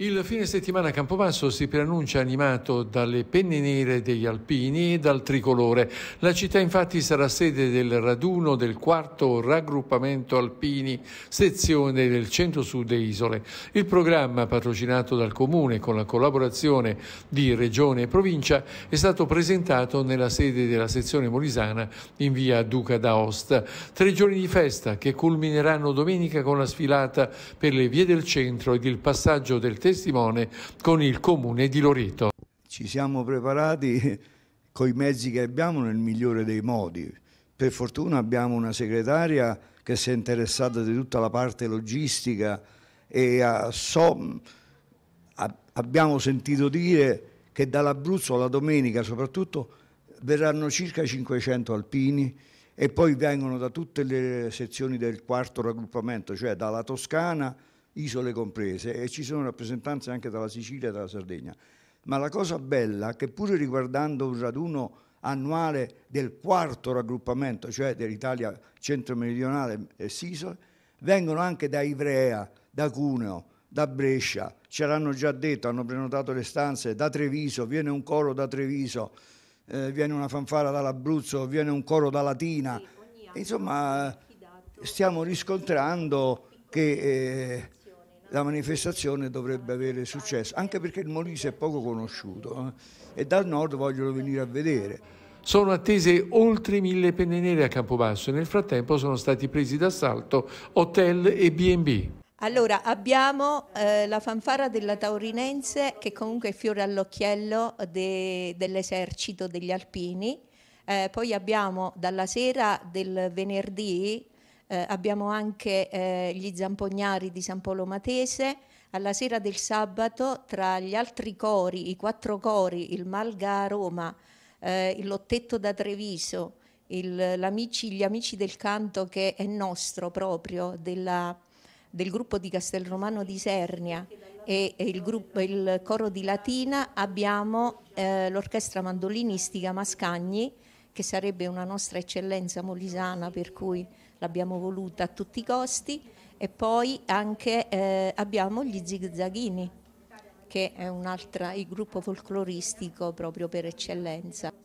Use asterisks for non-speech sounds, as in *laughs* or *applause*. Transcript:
Il fine settimana a Campobasso si preannuncia animato dalle penne nere degli alpini e dal tricolore. La città infatti sarà sede del raduno del quarto raggruppamento alpini, sezione del centro-sud e isole. Il programma, patrocinato dal Comune con la collaborazione di Regione e Provincia, è stato presentato nella sede della sezione molisana in via Duca d'Aosta. Tre giorni di festa che culmineranno domenica con la sfilata per le vie del centro ed il passaggio del territorio testimone con il comune di Loreto. Ci siamo preparati *laughs* con i mezzi che abbiamo nel migliore dei modi. Per fortuna abbiamo una segretaria che si è interessata di tutta la parte logistica e a, so, a, abbiamo sentito dire che dall'Abruzzo alla domenica soprattutto verranno circa 500 alpini e poi vengono da tutte le sezioni del quarto raggruppamento, cioè dalla Toscana isole comprese, e ci sono rappresentanze anche dalla Sicilia e dalla Sardegna. Ma la cosa bella è che pure riguardando un raduno annuale del quarto raggruppamento, cioè dell'Italia centro-meridionale e Sisole, vengono anche da Ivrea, da Cuneo, da Brescia, ce l'hanno già detto, hanno prenotato le stanze, da Treviso, viene un coro da Treviso, eh, viene una fanfara dall'Abruzzo, viene un coro da Latina. Sì, Insomma, stiamo riscontrando che eh, la manifestazione dovrebbe avere successo, anche perché il Molise è poco conosciuto eh, e dal nord vogliono venire a vedere. Sono attese oltre mille penne nere a Campobasso e nel frattempo sono stati presi d'assalto hotel e B&B. Allora, abbiamo eh, la fanfara della Taurinense che comunque è fiore all'occhiello de, dell'esercito degli alpini, eh, poi abbiamo dalla sera del venerdì eh, abbiamo anche eh, gli zampognari di San Polo Matese, alla sera del sabato tra gli altri cori, i quattro cori, il Malga a Roma, eh, il Lottetto da Treviso, il, gli amici del canto che è nostro proprio, della, del gruppo di Castelromano di Sernia e, e il, gruppo, il, coro di Latina, abbiamo eh, l'orchestra mandolinistica Mascagni, che sarebbe una nostra eccellenza molisana, per cui l'abbiamo voluta a tutti i costi e poi anche eh, abbiamo gli zigzaghini che è un altro gruppo folcloristico proprio per eccellenza.